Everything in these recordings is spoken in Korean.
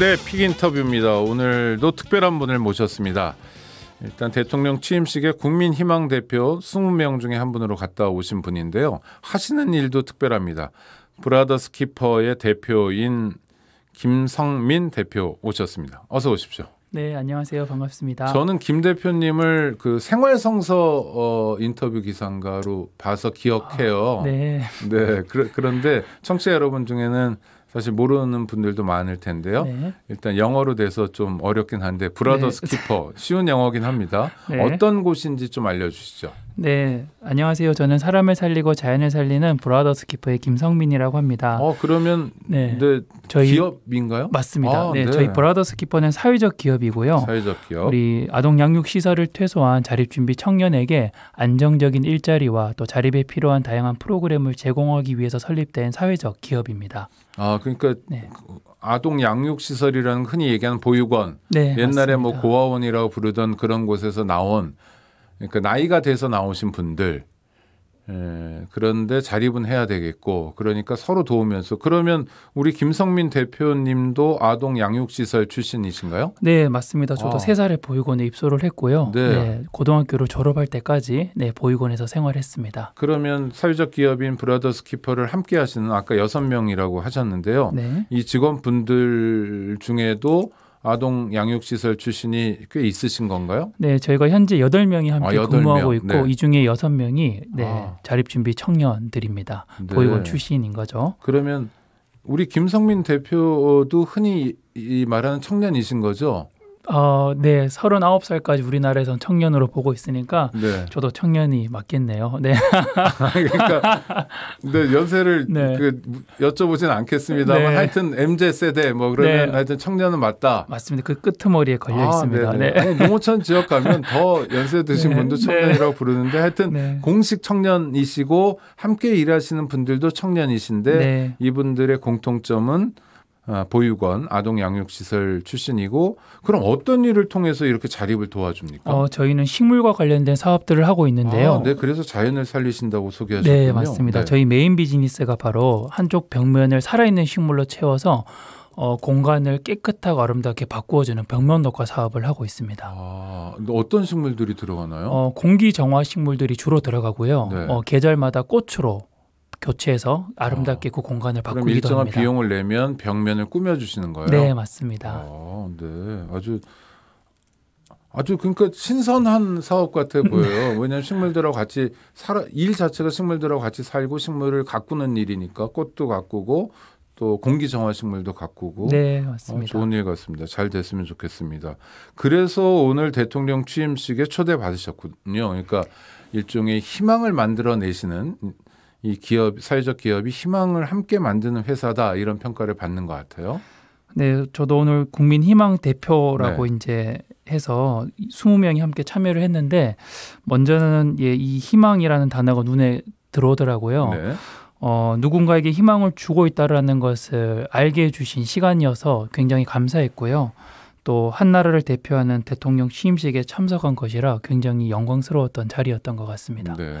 네, 픽인터뷰입니다. 오늘도 특별한 분을 모셨습니다. 일단 대통령 취임식에 국민희망 대표 20명 중에 한 분으로 갔다 오신 분인데요. 하시는 일도 특별합니다. 브라더스 키퍼의 대표인 김성민 대표 오셨습니다. 어서 오십시오. 네, 안녕하세요. 반갑습니다. 저는 김 대표님을 그 생활성서 어, 인터뷰 기상가로 봐서 기억해요. 아, 네. 네. 그, 그런데 청취자 여러분 중에는 사실 모르는 분들도 많을 텐데요. 네. 일단 영어로 돼서 좀 어렵긴 한데 브라더스 키퍼 네. 쉬운 영어긴 합니다. 네. 어떤 곳인지 좀 알려주시죠. 네, 안녕하세요. 저는 사람을 살리고 자연을 살리는 브라더스 키퍼의 김성민이라고 합니다. 어, 그러면 네, 네 저희 기업인가요? 맞습니다. 아, 네, 네, 저희 브라더스 키퍼는 사회적 기업이고요. 사회적 기업. 우리 아동 양육 시설을 퇴소한 자립 준비 청년에게 안정적인 일자리와 또 자립에 필요한 다양한 프로그램을 제공하기 위해서 설립된 사회적 기업입니다. 아, 그러니까 네. 아동 양육 시설이라는 흔히 얘기하는 보육원, 네, 옛날에 뭐 맞습니다. 뭐 고아원이라고 부르던 그런 곳에서 나온 그러니까 나이가 돼서 나오신 분들 예, 그런데 자립은 해야 되겠고 그러니까 서로 도우면서 그러면 우리 김성민 대표님도 아동 양육시설 출신이신가요? 네 맞습니다. 저도 아. 세 아. 살에 보육원에 입소를 했고요. 네. 네. 고등학교를 졸업할 때까지 네 보육원에서 생활했습니다. 그러면 사회적 기업인 브라더스 키퍼를 함께하시는 아까 여섯 명이라고 하셨는데요. 네. 이 직원분들 중에도 아동 양육 시설 출신이 꽤 있으신 건가요? 네, 저희가 현재 8명이 함께 아, 8명. 근무하고 있고 네. 이 중에 6명이 네, 아. 자립 준비 청년들입니다. 네. 보육원 출신인 거죠. 그러면 우리 김성민 대표도 흔히 말하는 청년이신 거죠? 어, 네, 39살까지 우리나라에선 청년으로 보고 있으니까 네. 저도 청년이 맞겠네요. 네. 그러니까 네, 연세를 네. 그, 여쭤보진 않겠습니다만 네. 하여튼 MZ 세대 뭐 그러면 네. 하여튼 청년은 맞다. 맞습니다. 그 끄트머리에 걸려 아, 있습니다. 네네. 네. 아 농어촌 지역 가면 더 연세 드신 네. 분도 네. 청년이라고 부르는데 하여튼 공식 청년이시고 함께 일하시는 분들도 청년이신데 이분들의 공통점은 아, 보육원 아동 양육시설 출신이고 그럼 어떤 일을 통해서 이렇게 자립을 도와줍니까? 어, 저희는 식물과 관련된 사업들을 하고 있는데요. 아, 네, 그래서 자연을 살리신다고 소개하셨군요. 네, 맞습니다. 네. 저희 메인 비즈니스가 바로 한쪽 벽면을 살아있는 식물로 채워서 어, 공간을 깨끗하고 아름답게 바꾸어주는 벽면덕화 사업을 하고 있습니다. 아, 어떤 식물들이 들어가나요? 어, 공기 정화 식물들이 주로 들어가고요. 네. 어, 계절마다 꽃으로 교체해서 아름답게 어. 그 공간을 바꾸기도 그럼 일정한 비용을 내면 벽면을 꾸며 주시는 거예요? 네, 맞습니다. 어, 네. 아주 아주 그러니까 신선한 사업 같아 보여요. 네. 왜냐하면 식물들하고 같이 살아 일 자체가 식물들하고 같이 살고 식물을 가꾸는 일이니까 꽃도 가꾸고 또 공기 정화 식물도 가꾸고 네 맞습니다. 어, 좋은 일 같습니다. 잘 됐으면 좋겠습니다. 그래서 오늘 대통령 취임식에 초대 받으셨군요. 그러니까 일종의 희망을 만들어내시는 이 기업 사회적 기업이 희망을 함께 만드는 회사다 이런 평가를 받는 것 같아요. 네, 저도 오늘 국민 희망 대표라고 네. 이제 해서 20명이 함께 참여를 했는데 먼저는 예, 이 희망이라는 단어가 눈에 들어오더라고요. 네. 어, 누군가에게 희망을 주고 있다라는 것을 알게 해주신 시간이어서 굉장히 감사했고요. 또 한나라를 대표하는 대통령 취임식에 참석한 것이라 굉장히 영광스러웠던 자리였던 것 같습니다. 네.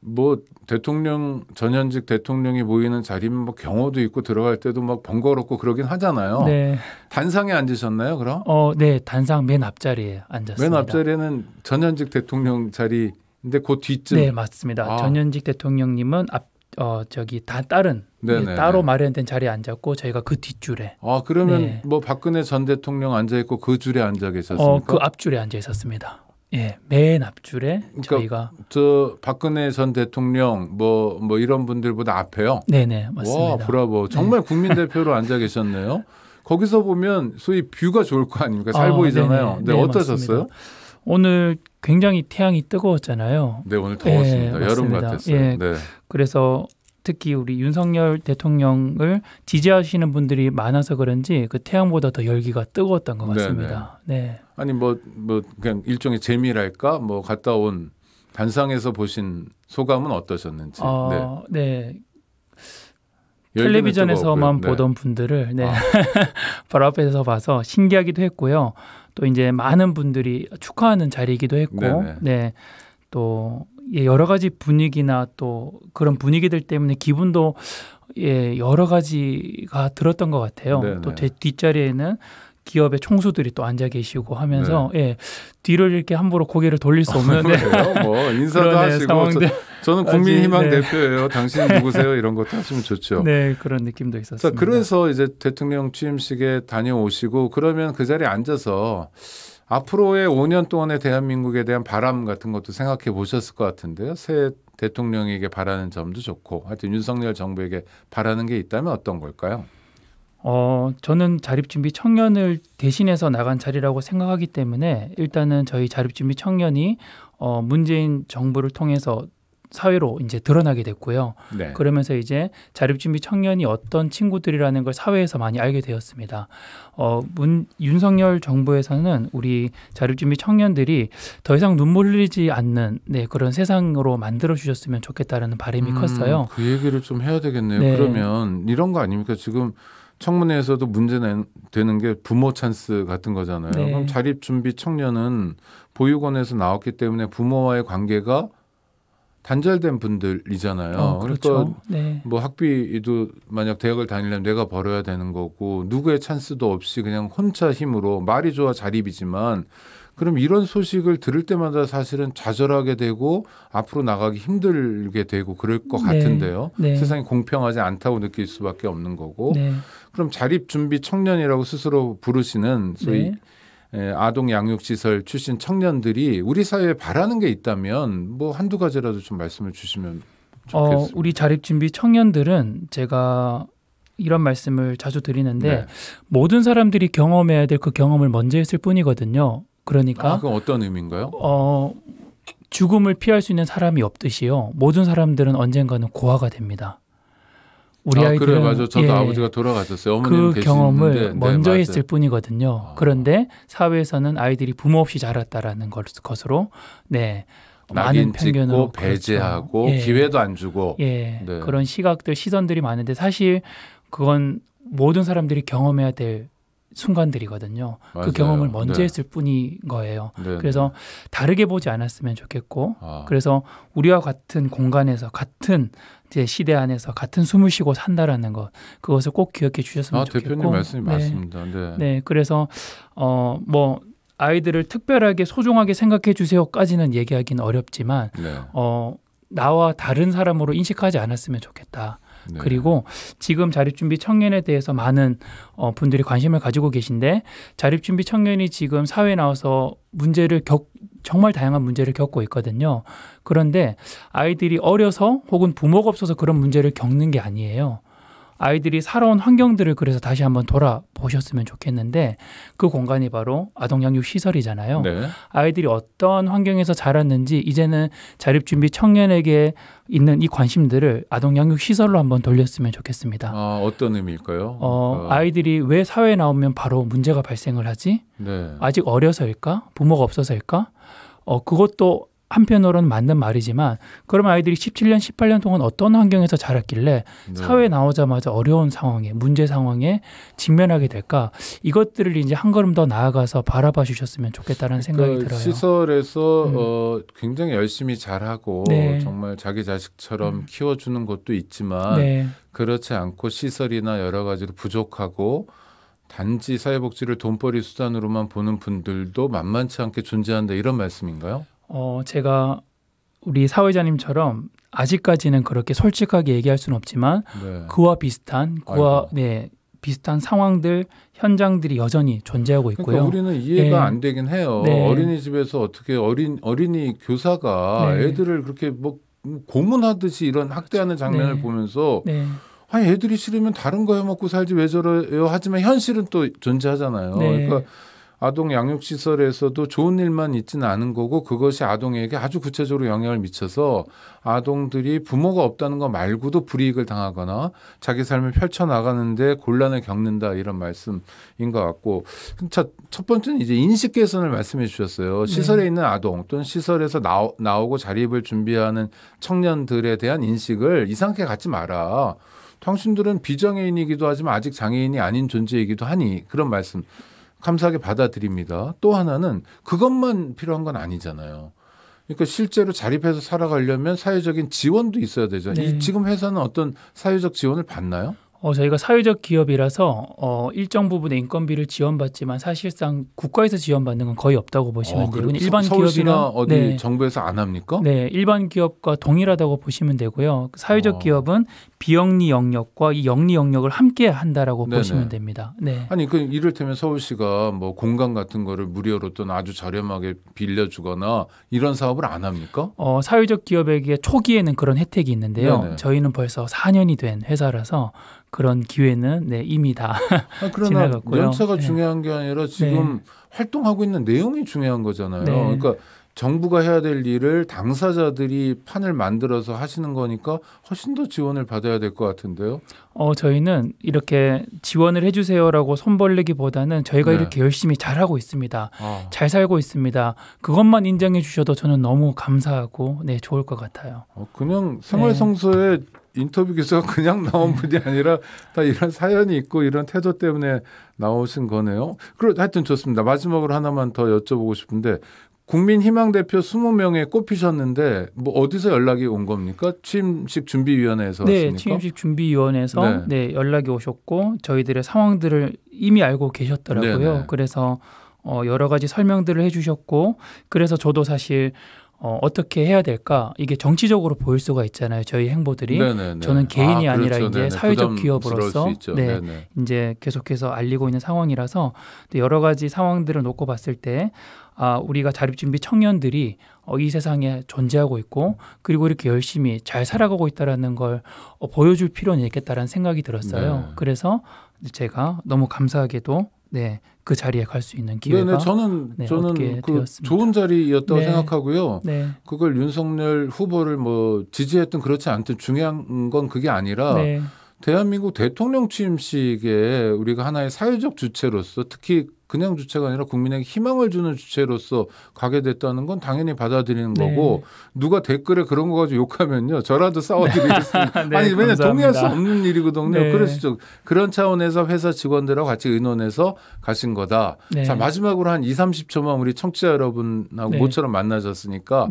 뭐 대통령 전현직 대통령이 모이는 자리면 뭐 경호도 있고 들어갈 때도 막 번거롭고 그러긴 하잖아요. 네. 단상에 앉으셨나요, 그럼? 어, 네, 단상 맨 앞자리에 앉았습니다. 맨 앞자리는 전현직 대통령 자리인데 그 뒤쯤. 네, 맞습니다. 아. 전현직 대통령님은 앞 어, 저기 다 다른 네네네. 네, 따로 네. 마련된 자리에 앉았고 저희가 그 뒷줄에. 아, 그러면 네. 뭐 박근혜 전 대통령 앉아 있고 그 줄에 앉아 계셨습니까? 어, 그 앞줄에 앉아 있었습니다. 예, 맨 앞줄에 그러니까 저희가 저 박근혜 전 대통령 뭐뭐 뭐 이런 분들보다 앞에요. 네, 네, 맞습니다. 와, 브라보. 네. 정말 네. 국민 대표로 앉아 계셨네요. 거기서 보면 소위 뷰가 좋을 거 아닙니까? 잘 아, 보이잖아요. 네네. 네, 네 어떠셨어요? 맞습니다. 오늘 굉장히 태양이 뜨거웠잖아요. 네, 오늘 더웠습니다. 예, 여름 같았어요. 예, 네. 그래서 특히 우리 윤석열 대통령을 지지하시는 분들이 많아서 그런지 그 태양보다 더 열기가 뜨거웠던 것 같습니다. 네네. 네. 아니 뭐뭐 뭐 그냥 일종의 재미랄까 뭐 갔다 온 단상에서 보신 소감은 어떠셨는지. 어, 네. 네. 텔레비전에서만 네. 보던 네. 분들을 네. 아. 바로 앞에서 봐서 신기하기도 했고요. 또 이제 많은 분들이 축하하는 자리이기도 했고, 네네. 네. 또 예, 여러 가지 분위기나 또 그런 분위기들 때문에 기분도 예, 여러 가지가 들었던 것 같아요. 네네. 또 네. 뒷자리에는 기업의 총수들이 또 앉아 계시고 하면서 네. 예, 뒤를 이렇게 함부로 고개를 돌릴 수 없는 아, 네. 뭐 인사도 예, 하시고 상 저, 는 국민희망 네. 대표예요. 당신 누구세요? 이런 것도 하시면 좋죠. 네 그런 느낌도 있었어요. 그래서 이제 대통령 취임식에 다녀오시고 그러면 그 자리에 앉아서 앞으로의 5년 동안의 대한민국에 대한 바람 같은 것도 생각해 보셨을 것 같은데요. 새 대통령에게 바라는 점도 좋고 하여튼 윤석열 정부에게 바라는 게 있다면 어떤 걸까요? 어, 저는 자립준비 청년을 대신해서 나간 자리라고 생각하기 때문에 일단은 저희 자립준비 청년이 어, 문재인 정부를 통해서 사회로 이제 드러나게 됐고요. 네. 그러면서 이제 자립준비 청년이 어떤 친구들이라는 걸 사회에서 많이 알게 되었습니다. 어, 문, 윤석열 정부에서는 우리 자립준비 청년들이 더 이상 눈물 흘리지 않는 네, 그런 세상으로 만들어 주셨으면 좋겠다라는 바람이 음, 컸어요. 그 얘기를 좀 해야 되겠네요. 네. 그러면 이런 거 아닙니까? 지금 청문회에서도 문제되는 게 부모 찬스 같은 거잖아요. 네. 그럼 자립준비 청년은 보육원에서 나왔기 때문에 부모와의 관계가 단절된 분들이잖아요. 어, 그러니까 그렇죠. 그러니까 네. 뭐 학비도 만약 대학을 다니려면 내가 벌어야 되는 거고 누구의 찬스도 없이 그냥 혼자 힘으로 말이 좋아 자립이지만 그럼 이런 소식을 들을 때마다 사실은 좌절하게 되고 앞으로 나가기 힘들게 되고 그럴 것 네. 같은데요. 네. 세상이 공평하지 않다고 느낄 수밖에 없는 거고 네. 그럼 자립 준비 청년이라고 스스로 부르시는 소위 네. 예, 아동 양육시설 출신 청년들이 우리 사회에 바라는 게 있다면 뭐 한두 가지라도 좀 말씀을 주시면 어, 좋겠습니다. 어, 우리 자립준비 청년들은 제가 이런 말씀을 자주 드리는데 네. 모든 사람들이 경험해야 될 그 경험을 먼저 했을 뿐이거든요. 그러니까 아, 그건 어떤 의미인가요? 어, 죽음을 피할 수 있는 사람이 없듯이요. 모든 사람들은 언젠가는 고아가 됩니다. 우리 아, 아이들 그래 맞아 저도 예, 아버지가 돌아가셨어요. 어머님 그 경험을 있는데, 네, 먼저 네, 했을 뿐이거든요. 아. 그런데 사회에서는 아이들이 부모 없이 자랐다라는 것, 것으로 네. 많은 편견으로 그렇죠. 배제하고 예. 기회도 안 주고 예. 네. 그런 시각들 시선들이 많은데 사실 그건 모든 사람들이 경험해야 될 순간들이거든요. 그 맞아요. 그 경험을 먼저 네. 했을 뿐인 거예요. 네, 네. 그래서 다르게 보지 않았으면 좋겠고, 아. 그래서 우리와 같은 공간에서 같은 제 시대 안에서 같은 숨을 쉬고 산다라는 것 그것을 꼭 기억해 주셨으면 아, 좋겠고 대표님 말씀이 네. 맞습니다. 네. 네, 그래서 어 뭐 아이들을 특별하게 소중하게 생각해 주세요까지는 얘기하기는 어렵지만 네. 어 나와 다른 사람으로 인식하지 않았으면 좋겠다. 네. 그리고 지금 자립준비 청년에 대해서 많은 어, 분들이 관심을 가지고 계신데 자립준비 청년이 지금 사회에 나와서 문제를 겪 정말 다양한 문제를 겪고 있거든요. 그런데 아이들이 어려서 혹은 부모가 없어서 그런 문제를 겪는 게 아니에요. 아이들이 살아온 환경들을 그래서 다시 한번 돌아보셨으면 좋겠는데 그 공간이 바로 아동양육 시설이잖아요. 네. 아이들이 어떤 환경에서 자랐는지 이제는 자립준비 청년에게 있는 이 관심들을 아동양육 시설로 한번 돌렸으면 좋겠습니다. 아, 어떤 의미일까요? 어, 아. 아이들이 왜 사회에 나오면 바로 문제가 발생을 하지? 네. 아직 어려서일까? 부모가 없어서일까? 어, 그것도 한편으로는 맞는 말이지만 그럼 아이들이 17년, 18년 동안 어떤 환경에서 자랐길래 네. 사회에 나오자마자 어려운 상황에 문제 상황에 직면하게 될까 이것들을 이제 한 걸음 더 나아가서 바라봐 주셨으면 좋겠다는 그러니까 생각이 그 들어요. 시설에서 음. 어, 굉장히 열심히 잘하고 네. 정말 자기 자식처럼 음. 키워주는 것도 있지만 네. 그렇지 않고 시설이나 여러 가지로 부족하고 단지 사회복지를 돈벌이 수단으로만 보는 분들도 만만치 않게 존재한다 이런 말씀인가요? 어, 제가 우리 사회자님처럼 아직까지는 그렇게 솔직하게 얘기할 수는 없지만 네. 그와 비슷한 그와 아이고. 네 비슷한 상황들 현장들이 여전히 존재하고 그러니까 있고요. 그러니까 우리는 이해가 네. 안 되긴 해요. 네. 어린이집에서 어떻게 어린 어린이 교사가 네. 애들을 그렇게 뭐 고문하듯이 이런 그렇죠. 학대하는 장면을 네. 보면서 네. 아니 애들이 싫으면 다른 거 해먹고 살지 왜 저래요 하지만 현실은 또 존재하잖아요. 그러니까 아동 양육시설에서도 좋은 일만 있지는 않은 거고 그것이 아동에게 아주 구체적으로 영향을 미쳐서 아동들이 부모가 없다는 거 말고도 불이익을 당하거나 자기 삶을 펼쳐나가는데 곤란을 겪는다 이런 말씀인 것 같고 첫, 번째는 이제 인식 개선을 말씀해 주셨어요. 네. 시설에 네. 있는 아동 또는 시설에서 나오, 나오고 자립을 준비하는 청년들에 대한 인식을 이상하게 갖지 마라. 당신들은 비장애인이기도 하지만 아직 장애인이 아닌 존재이기도 하니 그런 말씀 감사하게 받아들입니다. 또 하나는 그것만 필요한 건 아니잖아요. 그러니까 실제로 자립해서 살아가려면 사회적인 지원도 있어야 되죠. 네. 이 지금 회사는 어떤 사회적 지원을 받나요? 어, 저희가 사회적 기업이라서 어, 일정 부분의 인건비를 지원받지만 사실상 국가에서 지원받는 건 거의 없다고 보시면 어, 아, 돼요. 일반 기업이나 어디 네, 정부에서 안 합니까? 네, 일반 기업과 동일하다고 보시면 되고요. 그 사회적 어. 기업은 비영리 영역과 이 영리 영역을 함께 한다라고 네네. 보시면 됩니다. 네. 아니 그 이를테면 서울시가 뭐 공간 같은 거를 무료로 또는 아주 저렴하게 빌려주거나 이런 사업을 안 합니까? 어, 사회적 기업에게 초기에는 그런 혜택이 있는데요. 네네. 저희는 벌써 4년이 된 회사라서 그런 기회는 네, 이미 다 아, 그러나 지나갔고요. 연차가 네. 중요한 게 아니라 지금 네. 활동하고 있는 내용이 중요한 거잖아요. 네. 그러니까 정부가 해야 될 일을 당사자들이 판을 만들어서 하시는 거니까 훨씬 더 지원을 받아야 될 것 같은데요. 어 저희는 이렇게 지원을 해주세요라고 손벌리기보다는 저희가 네. 이렇게 열심히 잘하고 있습니다. 어. 잘 살고 있습니다. 그것만 인정해 주셔도 저는 너무 감사하고 네 좋을 것 같아요. 어, 그냥 생활성서에 네. 인터뷰 기사가 그냥 나온 분이 아니라 다 이런 사연이 있고 이런 태도 때문에 나오신 거네요. 그럼 하여튼 좋습니다. 마지막으로 하나만 더 여쭤보고 싶은데 국민희망 대표 20명에 꼽히셨는데 뭐 어디서 연락이 온 겁니까? 취임식 준비위원회에서 네, 왔습니까? 취임식 준비위원회에서 네. 네. 연락이 오셨고 저희들의 상황들을 이미 알고 계셨더라고요. 네네. 네. 그래서 어, 여러 가지 설명들을 해주셨고 그래서 저도 사실 어, 어떻게 해야 될까? 이게 정치적으로 보일 수가 있잖아요. 저희 행보들이 네네네. 저는 개인이 아, 니라 그렇죠. 이제 네네. 사회적 기업으로서 네 이제 계속해서 알리고 있는 상황이라서 여러 가지 상황들을 놓고 봤을 때 아, 우리가 자립준비 청년들이 어, 이 세상에 존재하고 있고 그리고 이렇게 열심히 잘 살아가고 있다라는 걸 어, 보여줄 필요는 있겠다라는 생각이 들었어요. 네. 그래서 제가 너무 감사하게도 네, 그 자리에 갈 수 있는 기회가 네네, 네, 저는 네, 저는 그 되었습니다. 좋은 자리였다고 네. 생각하고요. 네. 그걸 윤석열 후보를 뭐 지지했든 그렇지 않든 중요한 건 그게 아니라 네. 대한민국 대통령 취임식에 우리가 하나의 사회적 주체로서 특히 그냥 주체가 아니라 국민에게 희망을 주는 주체로서 가게 됐다는 건 당연히 받아들이는 네. 거고 누가 댓글에 그런 거 가지고 욕하면요 저라도 싸워드리겠습니다. 네, 아니 왜냐 동의할 수 없는 일이거든요. 네. 그래서 그런 차원에서 회사 직원들하고 같이 의논해서 가신 거다. 네. 자 마지막으로 한 2, 30초만 우리 청취자 여러분하고 네. 모처럼 만나셨으니까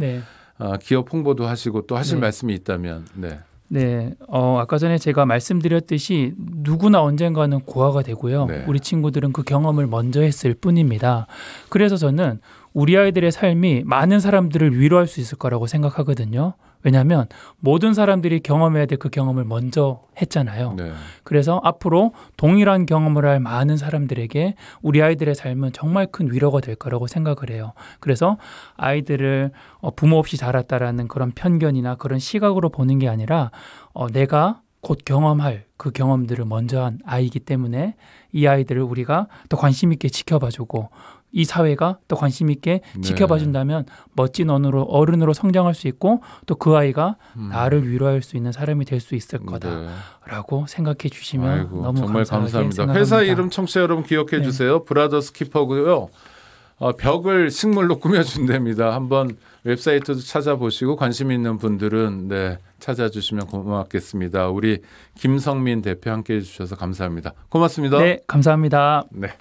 어, 기업 홍보도 하시고 또 하실 말씀이 있다면 네. 네, 어, 아까 전에 제가 말씀드렸듯이 누구나 언젠가는 고아가 되고요. 네. 우리 친구들은 그 경험을 먼저 했을 뿐입니다. 그래서 저는 우리 아이들의 삶이 많은 사람들을 위로할 수 있을 거라고 생각하거든요. 왜냐하면 모든 사람들이 경험해야 될 그 경험을 먼저 했잖아요. 네. 그래서 앞으로 동일한 경험을 할 많은 사람들에게 우리 아이들의 삶은 정말 큰 위로가 될 거라고 생각을 해요. 그래서 아이들을 어, 부모 없이 자랐다라는 그런 편견이나 그런 시각으로 보는 게 아니라 어, 내가 곧 경험할 그 경험들을 먼저 한 아이이기 때문에 이 아이들을 우리가 더 관심 있게 지켜봐주고 이 사회가 또 관심 있게 네. 지켜봐 준다면 멋진 언어로 어른으로 성장할 수 있고 또 그 아이가 음. 나를 위로할 수 있는 사람이 될 수 있을 네. 거다라고 네. 생각해 주시면 아이고, 너무 정말 감사합니다. 생각합니다. 회사 이름 청취자 여러분 기억해 네. 주세요. 브라더스 키퍼고요. 어, 벽을 식물로 꾸며준답니다. 한번 웹사이트도 찾아보시고 관심 있는 분들은 네, 찾아주시면 고맙겠습니다. 우리 김성민 대표 함께해 주셔서 감사합니다. 고맙습니다. 네, 감사합니다. 네.